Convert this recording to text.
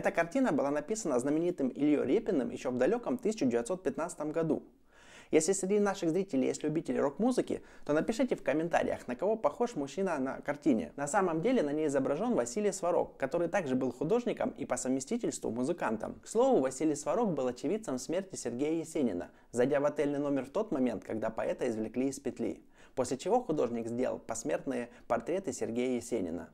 Эта картина была написана знаменитым Ильей Репиным еще в далеком 1915 году. Если среди наших зрителей есть любители рок-музыки, то напишите в комментариях, на кого похож мужчина на картине. На самом деле на ней изображен Василий Сварог, который также был художником и по совместительству музыкантом. К слову, Василий Сварог был очевидцем смерти Сергея Есенина, зайдя в отельный номер в тот момент, когда поэта извлекли из петли. После чего художник сделал посмертные портреты Сергея Есенина.